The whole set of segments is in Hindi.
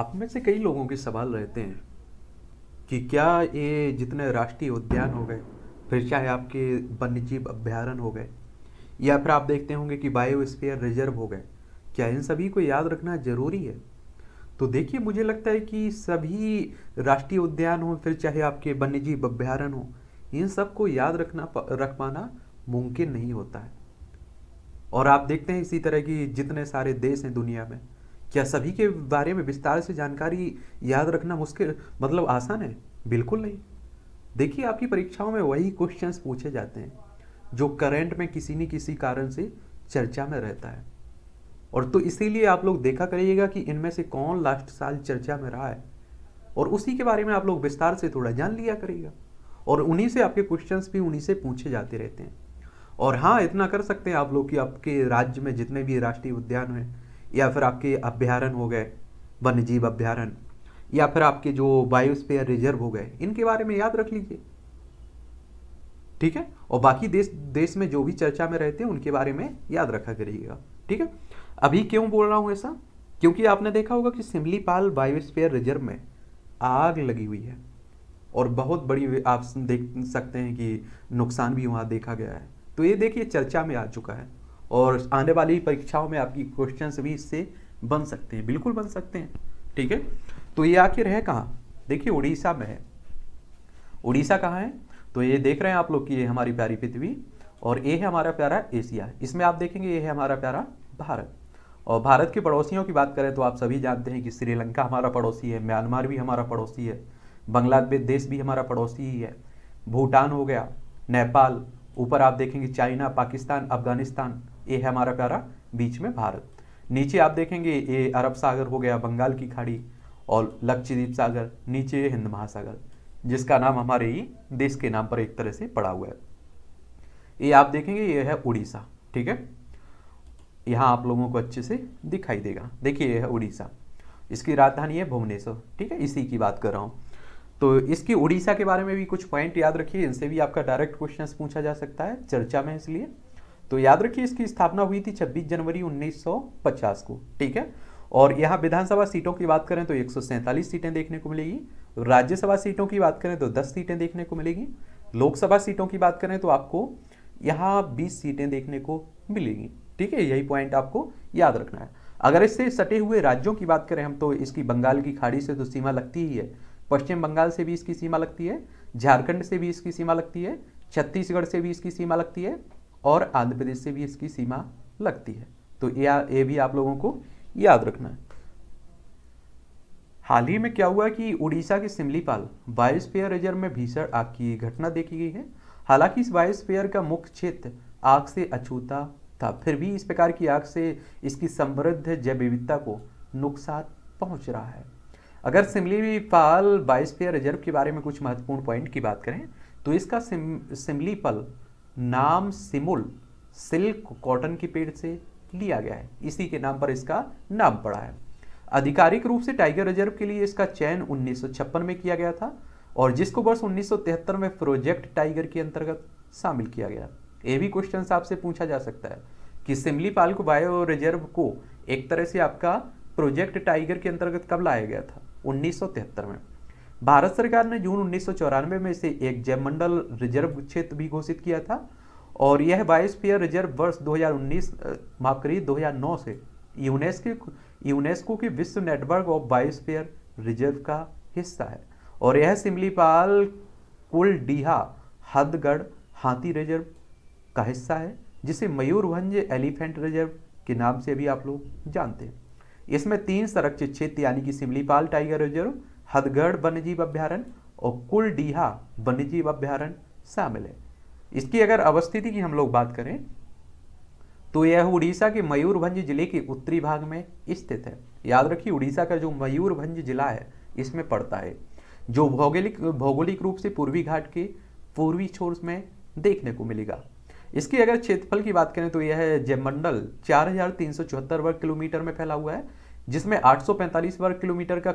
आप में से कई लोगों के सवाल रहते हैं कि क्या ये जितने राष्ट्रीय उद्यान हो गए फिर चाहे आपके वन्यजीव अभ्यारण हो गए या फिर आप देखते होंगे कि बायोस्फीयर रिजर्व हो गए क्या इन सभी को याद रखना ज़रूरी है तो देखिए मुझे लगता है कि सभी राष्ट्रीय उद्यान हो फिर चाहे आपके वन्यजीव अभ्यारण हो इन सबको याद रखना रख पाना मुमकिन नहीं होता है और आप देखते हैं इसी तरह की जितने सारे देश हैं दुनिया में क्या सभी के बारे में विस्तार से जानकारी याद रखना मुश्किल मतलब आसान है बिल्कुल नहीं देखिए आपकी परीक्षाओं में वही क्वेश्चंस पूछे जाते हैं जो करंट में किसी न किसी कारण से चर्चा में रहता है और तो इसीलिए आप लोग देखा करिएगा कि इनमें से कौन लास्ट साल चर्चा में रहा है और उसी के बारे में आप लोग विस्तार से थोड़ा जान लिया करिएगा और उन्हीं से आपके क्वेश्चंस भी उन्हीं से पूछे जाते रहते हैं और हाँ इतना कर सकते हैं आप लोग कि आपके राज्य में जितने भी राष्ट्रीय उद्यान हैं या फिर आपके अभ्यारण हो गए वन्य जीव अभ्यारण या फिर आपके जो बायोस्पेयर रिजर्व हो गए इनके बारे में याद रख लीजिए ठीक है और बाकी देश देश में जो भी चर्चा में रहते हैं उनके बारे में याद रखा करिएगा ठीक है अभी क्यों बोल रहा हूं ऐसा क्योंकि आपने देखा होगा कि सिमलीपाल बायोस्फीयर रिजर्व में आग लगी हुई है और बहुत बड़ी आप देख सकते हैं कि नुकसान भी वहां देखा गया है तो ये देखिए चर्चा में आ चुका है और आने वाली परीक्षाओं में आपकी क्वेश्चन भी इससे बन सकते हैं बिल्कुल बन सकते हैं ठीक है तो ये आखिर है कहाँ देखिए उड़ीसा में है उड़ीसा कहाँ है तो ये देख रहे हैं आप लोग कि ये हमारी प्यारी पृथ्वी और ये है हमारा प्यारा एशिया इसमें आप देखेंगे ये है हमारा प्यारा भारत और भारत के पड़ोसियों की बात करें तो आप सभी जानते हैं कि श्रीलंका हमारा पड़ोसी है म्यांमार भी हमारा पड़ोसी है बांग्लादेश भी हमारा पड़ोसी ही है भूटान हो गया नेपाल ऊपर आप देखेंगे चाइना पाकिस्तान अफगानिस्तान ये है हमारा प्यारा बीच में भारत नीचे आप देखेंगे ये अरब सागर हो गया बंगाल की खाड़ी और लक्षद्वीप सागर नीचे हिंद महासागर जिसका नाम हमारे ही देश के नाम पर एक तरह से पड़ा हुआ है ये आप देखेंगे ये है उड़ीसा ठीक है यहाँ आप लोगों को अच्छे से दिखाई देगा देखिए यह है उड़ीसा इसकी राजधानी है भुवनेश्वर ठीक है इसी की बात कर रहा हूँ तो इसकी उड़ीसा के बारे में भी कुछ पॉइंट याद रखिए इनसे भी आपका डायरेक्ट क्वेश्चन पूछा जा सकता है चर्चा में इसलिए तो याद रखिए इसकी स्थापना हुई थी 26 जनवरी 1950 को ठीक है और यहाँ विधानसभा सीटों की बात करें तो एक सीटें देखने को मिलेगी राज्यसभा सीटों की बात करें तो 10 सीटें देखने को मिलेगी लोकसभा सीटों की बात करें तो आपको यहाँ 20 सीटें देखने को मिलेगी ठीक है यही पॉइंट आपको याद रखना है अगर इससे सटे हुए राज्यों की बात करें हम तो इसकी बंगाल की खाड़ी से तो सीमा लगती ही है पश्चिम बंगाल से भी इसकी सीमा लगती है झारखंड से भी इसकी सीमा लगती है छत्तीसगढ़ से भी इसकी सीमा लगती है और आंध्र प्रदेश से भी इसकी सीमा लगती है तो ये भी आप लोगों को याद रखना है हाल ही में क्या हुआ कि उड़ीसा के सिमलीपाल बायोस्फीयर रिजर्व में भीषण आग की घटना देखी गई है हालांकि इस बायोस्फीयर का मुख्य क्षेत्र आग से अछूता था फिर भी इस प्रकार की आग से इसकी समृद्ध जैव विविधता को नुकसान पहुंच रहा है अगर सिमली पाल बाइस्फीयर रिजर्व के बारे में कुछ महत्वपूर्ण पॉइंट की बात करें तो इसका सिम सिमली पल नाम सिमुल सिल्क कॉटन के पेड़ से लिया गया है इसी के नाम पर इसका नाम पड़ा है आधिकारिक रूप से टाइगर रिजर्व के लिए इसका चयन उन्नीस में किया गया था और जिसको वर्ष उन्नीस में प्रोजेक्ट टाइगर के अंतर्गत शामिल किया गया ये भी क्वेश्चन आपसे पूछा जा सकता है कि सिमली पाल को बायो रिजर्व को एक तरह से आपका प्रोजेक्ट टाइगर के अंतर्गत कब लाया गया था 1973 में भारत सरकार ने जून उन्नीस में इसे एक जैवमंडल रिजर्व क्षेत्र भी घोषित किया था और यह बायोस्फीयर रिजर्व वर्ष 2019 माफ करिए 2009 से यूनेस्को यूनेस्को की विश्व नेटवर्क ऑफ बायोस्फीयर रिजर्व का हिस्सा है और यह सिमलीपाल कुलडीहा हदगढ़ हाथी रिजर्व का हिस्सा है जिसे मयूरभंज एलिफेंट रिजर्व के नाम से भी आप लोग जानते हैं इसमें तीन संरक्षित क्षेत्र यानी कि सिमलीपाल टाइगर रिजर्व हदगढ़ वन्यजीव अभ्यारण और कुलडीहा वन्यजीव अभ्यारण शामिल है इसकी अगर अवस्थिति की हम लोग बात करें तो यह उड़ीसा के मयूरभंज जिले के उत्तरी भाग में स्थित है याद रखिए उड़ीसा का जो मयूरभंज जिला है इसमें पड़ता है जो भौगोलिक भौगोलिक रूप से पूर्वी घाट के पूर्वी छोर में देखने को मिलेगा इसकी अगर क्षेत्रफल की बात करें तो यह है जयमंडल चार वर्ग किलोमीटर में फैला हुआ है जिसमें 845 वर्ग किलोमीटर का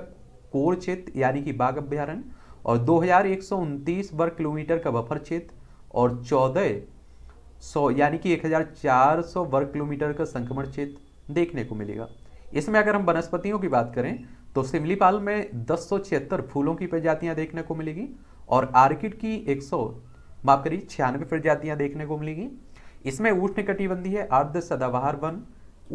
कोर क्षेत्र यानी कि बाघ अभ्यारण और दो वर्ग किलोमीटर का बफर क्षेत्र और चौदह सौ यानी कि 1400 वर्ग किलोमीटर का संक्रमण क्षेत्र देखने को मिलेगा इसमें अगर हम वनस्पतियों की बात करें तो सिमलीपाल में दस फूलों की प्रजातियां देखने को मिलेगी और आर्किड की एक माफ करिए छियानवे प्रजातियां देखने को मिलेंगी इसमें उष्ण कटिबंधीय अर्ध सदाबहार वन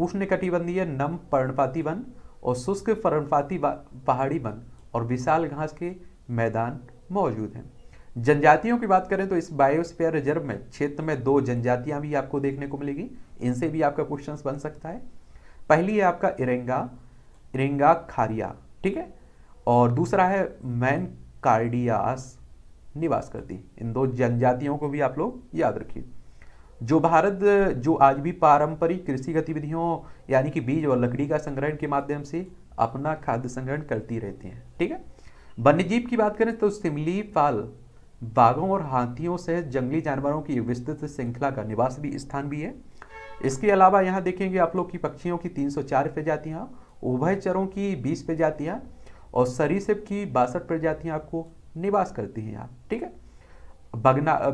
उष्ण कटिबंधीय नम पर्णपाती वन और शुष्क पर्णपाती पहाड़ी वन और विशाल घास के मैदान मौजूद हैं जनजातियों की बात करें तो इस बायोस्फीयर रिजर्व में क्षेत्र में दो जनजातियां भी आपको देखने को मिलेगी इनसे भी आपका क्वेश्चन बन सकता है पहली है आपका इरेंगा इरेंगा खारिया ठीक है और दूसरा है मैन कार्डियास निवास करती इन दो जनजातियों को भी आप लोग याद रखिए जो भारत जो आज भी पारंपरिक कृषि गतिविधियों यानी कि बीज और लकड़ी का संग्रहण के माध्यम से अपना खाद्य संग्रहण करती रहती हैं ठीक है वन्यजीव की बात करें तो सिमली पाल बाघों और हाथियों सहित जंगली जानवरों की विस्तृत श्रृंखला का निवास भी स्थान भी है इसके अलावा यहाँ देखेंगे आप लोग की पक्षियों की 304 प्रजातियाँ उभयचरों की 20 प्रजातियाँ और सरीसप की बासठ प्रजातियाँ आपको निवास करती है यहाँ ठीक है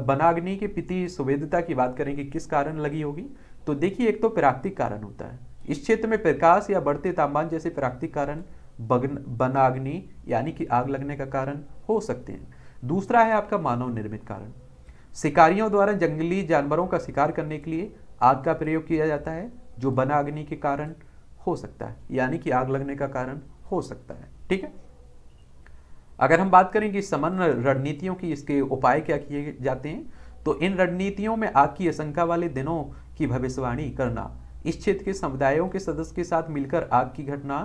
बनाग्नि के पिति सुवेदता की बात करें कि किस कारण लगी होगी तो देखिए एक तो प्राकृतिक कारण होता है इस क्षेत्र में प्रकाश या बढ़ते तापमान जैसे प्राकृतिक कारण बनाग्नि यानी कि आग लगने का कारण हो सकते हैं दूसरा है आपका मानव निर्मित कारण शिकारियों द्वारा जंगली जानवरों का शिकार करने के लिए आग का प्रयोग किया जाता है जो बनाग्नि के कारण हो सकता है यानी कि आग लगने का कारण हो सकता है ठीक है अगर हम बात करें कि समन्वय रणनीतियों की इसके उपाय क्या किए जाते हैं तो इन रणनीतियों में आग की आशंका वाले दिनों की भविष्यवाणी करना इस क्षेत्र के समुदायों के सदस्य के साथ मिलकर आग की घटना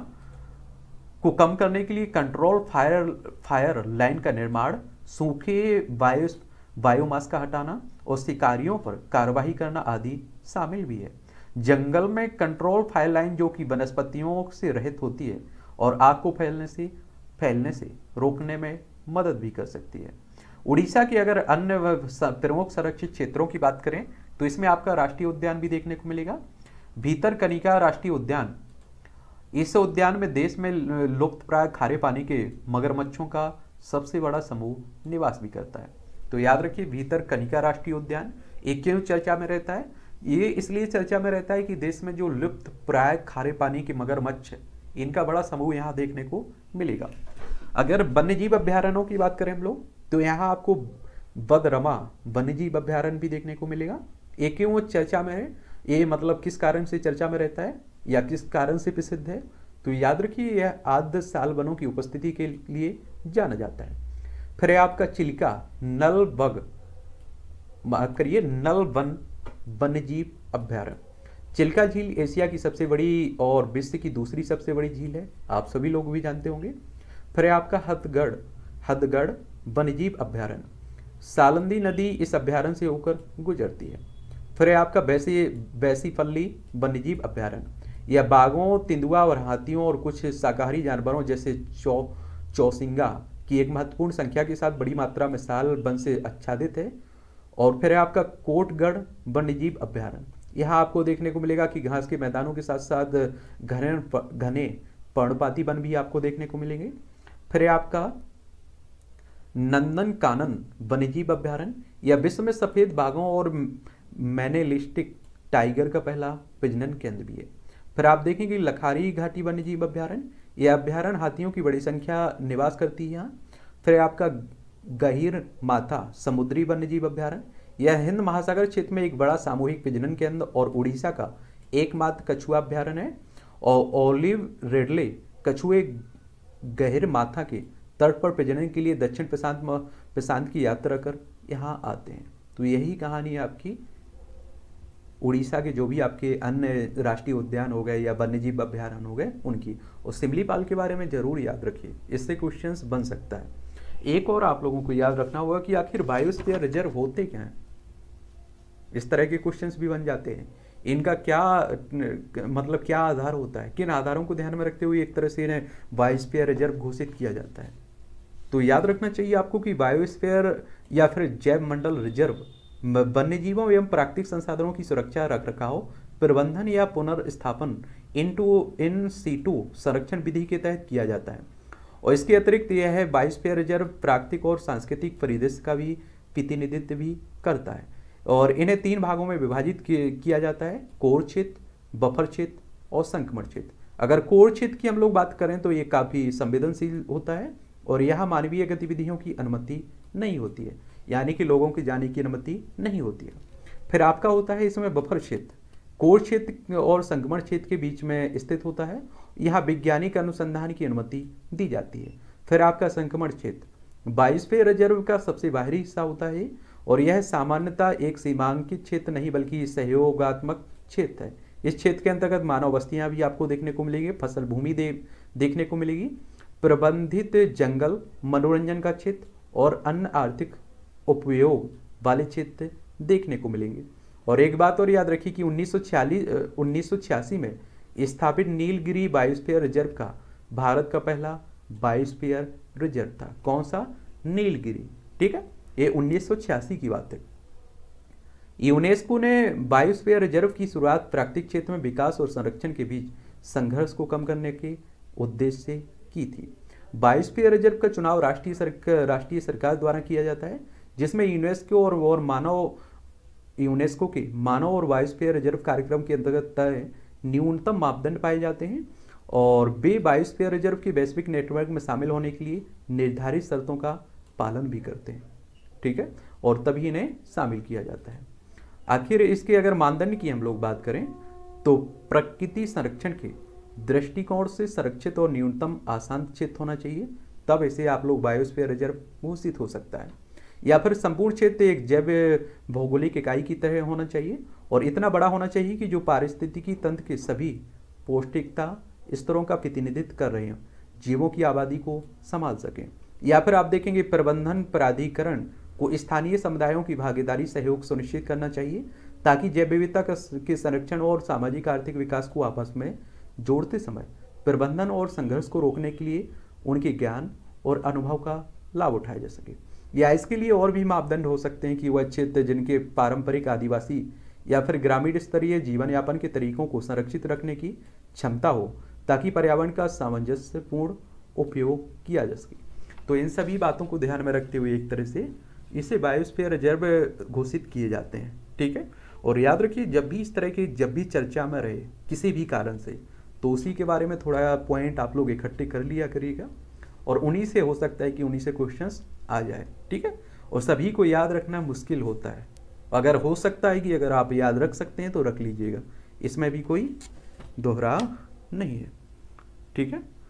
को कम करने के लिए कंट्रोल फायर फायर लाइन का निर्माण सूखे वायु बायोमास का हटाना और शिकारियों पर कार्रवाई करना आदि शामिल भी है जंगल में कंट्रोल फायर लाइन जो कि वनस्पतियों से रहित होती है और आग को फैलने से फैलने से रोकने में मदद भी कर सकती है उड़ीसा के अगर अन्य प्रमुख संरक्षित क्षेत्रों की बात करें तो इसमें आपका राष्ट्रीय उद्यान भी देखने को मिलेगा भीतर कनिका राष्ट्रीय उद्यान इस उद्यान में देश में लुप्त प्राय खारे पानी के मगरमच्छों का सबसे बड़ा समूह निवास भी करता है तो याद रखिए भीतर कनिका राष्ट्रीय उद्यान एक क्यों चर्चा में रहता है ये इसलिए चर्चा में रहता है कि देश में जो लुप्त प्राय खारे पानी के मगरमच्छ इनका बड़ा समूह यहाँ देखने को मिलेगा अगर वन्यजीव अभ्यारण्यों की बात करें हम लोग तो यहाँ आपको बदरमा वन्यजीव अभ्यारण्य भी देखने को मिलेगा एक वो चर्चा में है ये मतलब किस कारण से चर्चा में रहता है या किस कारण से प्रसिद्ध है तो याद रखिए यह आद्य साल वनों की उपस्थिति के लिए जाना जाता है फिर आपका चिल्का नल बग बात करिए नल वन वन्यजीव अभ्यारण्य चिल्का झील एशिया की सबसे बड़ी और विश्व की दूसरी सबसे बड़ी झील है आप सभी लोग भी जानते होंगे फिर आपका हदगढ़ हदगढ़ वन्यजीव अभ्यारण्य सालंदी नदी इस अभ्यारण्य से होकर गुजरती है फिर आपका आपका वैसे फल्ली वन्यजीव अभ्यारण्य यह बाघों तेंदुआ और हाथियों और कुछ शाकाहारी जानवरों जैसे चौ चौसिंगा की एक महत्वपूर्ण संख्या के साथ बड़ी मात्रा में साल वन से आच्छादित है और फिर आपका कोटगढ़ वन्यजीव अभ्यारण्य यहाँ आपको देखने को मिलेगा कि घास के मैदानों के साथ साथ घने घने पर्णपाती वन भी आपको देखने को मिलेंगे फिर आपका नंदन कानन वन्यजीव अभ्यारण्य या विश्व में सफेद बाघों और मैनेलिस्टिक टाइगर का पहला प्रजनन केंद्र भी है फिर आप देखेंगे लखारी घाटी वन्यजीव अभ्यारण्य यह हाथियों की बड़ी संख्या निवास करती है यहाँ फिर आपका गहिर माथा समुद्री वन्यजीव अभ्यारण्य यह हिंद महासागर क्षेत्र में एक बड़ा सामूहिक प्रजनन केंद्र और उड़ीसा का एकमात्र कछुआ अभ्यारण है और ओलिव रेडले कछुए गहर माथा के तट पर प्रजनन के लिए दक्षिण प्रशांत प्रशांत की यात्रा कर यहाँ आते हैं तो यही कहानी है आपकी उड़ीसा के जो भी आपके अन्य राष्ट्रीय उद्यान हो गए या वन्यजीव अभ्यारण्य हो गए उनकी और सिमलीपाल के बारे में जरूर याद रखिए इससे क्वेश्चंस बन सकता है एक और आप लोगों को याद रखना होगा कि आखिर बायोस्फीयर रिजर्व होते क्या हैं इस तरह के क्वेश्चन भी बन जाते हैं इनका क्या मतलब क्या आधार होता है किन आधारों को ध्यान में रखते हुए एक तरह से इन्हें बायोस्फीयर रिजर्व घोषित किया जाता है तो याद रखना चाहिए आपको कि बायोस्फीयर या फिर जैव मंडल रिजर्व वन्य जीवों एवं प्राकृतिक संसाधनों की सुरक्षा रख रखाव प्रबंधन या पुनर्स्थापन इन टू इन सी टू संरक्षण विधि के तहत किया जाता है और इसके अतिरिक्त यह है बायोस्फीयर रिजर्व प्राकृतिक और सांस्कृतिक परिदृश्य का भी प्रतिनिधित्व भी करता है और इन्हें तीन भागों में विभाजित किया जाता है कोर क्षेत्र बफर क्षेत्र और संक्रमण क्षेत्र अगर कोर क्षेत्र की हम लोग बात करें तो ये काफ़ी संवेदनशील होता है और यहाँ मानवीय गतिविधियों की अनुमति नहीं होती है यानी कि लोगों के जाने की अनुमति नहीं होती है फिर आपका होता है इसमें बफर क्षेत्र कोर क्षेत्र और संक्रमण क्षेत्र के बीच में स्थित होता है यहाँ वैज्ञानिक अनुसंधान की अनुमति दी जाती है फिर आपका संक्रमण क्षेत्र बायोस्फीयर रिजर्व का सबसे बाहरी हिस्सा होता है और यह सामान्यतः एक सीमांकित क्षेत्र नहीं बल्कि सहयोगात्मक क्षेत्र है इस क्षेत्र के अंतर्गत मानव बस्तियां भी आपको देखने को मिलेगी फसल भूमि दे, देखने को मिलेगी प्रबंधित जंगल मनोरंजन का क्षेत्र और अन्य आर्थिक उपयोग वाले क्षेत्र देखने को मिलेंगे और एक बात और याद रखिए कि उन्नीस उन्नीस में स्थापित नीलगिरी बायोस्फीयर रिजर्व का भारत का पहला बायोस्फीयर रिजर्व था कौन सा नीलगिरी ठीक है ये उन्नीस की बात है यूनेस्को ने बायोस्फीयर रिजर्व की शुरुआत प्राकृतिक क्षेत्र में विकास और संरक्षण के बीच संघर्ष को कम करने के उद्देश्य से की थी बायोस्फीयर रिजर्व का चुनाव राष्ट्रीय राष्ट्रीय सरकार द्वारा किया जाता है जिसमें यूनेस्को और, और मानव यूनेस्को के मानव और बायोस्फीयर रिजर्व कार्यक्रम के अंतर्गत तय न्यूनतम मापदंड पाए जाते हैं और बे बायोस्फीयर रिजर्व के वैश्विक नेटवर्क में शामिल होने के लिए निर्धारित शर्तों का पालन भी करते हैं ठीक है और तभी इन्हें शामिल किया जाता है आखिर इसके अगर मानदंड की हम लोग बात करें तो प्रकृति संरक्षण के दृष्टिकोण से संरक्षित और न्यूनतम आसान क्षेत्र होना चाहिए तब इसे आप लोग बायोस्फीयर रिजर्व घोषित हो सकता है या फिर संपूर्ण क्षेत्र एक जैव भौगोलिक इकाई की तरह होना चाहिए और इतना बड़ा होना चाहिए कि जो पारिस्थितिकी तंत्र के सभी पौष्टिकता स्तरों का प्रतिनिधित्व कर रहे हैं जीवों की आबादी को संभाल सकें या फिर आप देखेंगे प्रबंधन प्राधिकरण को स्थानीय समुदायों की भागीदारी सहयोग सुनिश्चित करना चाहिए ताकि जैव विविधता के संरक्षण और सामाजिक आर्थिक विकास को आपस में जोड़ते समय प्रबंधन और संघर्ष को रोकने के लिए उनके ज्ञान और अनुभव का लाभ उठाया जा सके या इसके लिए और भी मापदंड हो सकते हैं कि वह क्षेत्र जिनके पारंपरिक आदिवासी या फिर ग्रामीण स्तरीय जीवन यापन के तरीकों को संरक्षित रखने की क्षमता हो ताकि पर्यावरण का सामंजस्यपूर्ण उपयोग किया जा सके तो इन सभी बातों को ध्यान में रखते हुए एक तरह से इसे बायोस्फीयर रिजर्व घोषित किए जाते हैं ठीक है और याद रखिए जब भी इस तरह के जब भी चर्चा में रहे किसी भी कारण से तो उसी के बारे में थोड़ा पॉइंट आप लोग इकट्ठे कर लिया करिएगा और उन्हीं से हो सकता है कि उन्हीं से क्वेश्चंस आ जाए ठीक है और सभी को याद रखना मुश्किल होता है अगर हो सकता है कि अगर आप याद रख सकते हैं तो रख लीजिएगा इसमें भी कोई दोहरा नहीं है ठीक है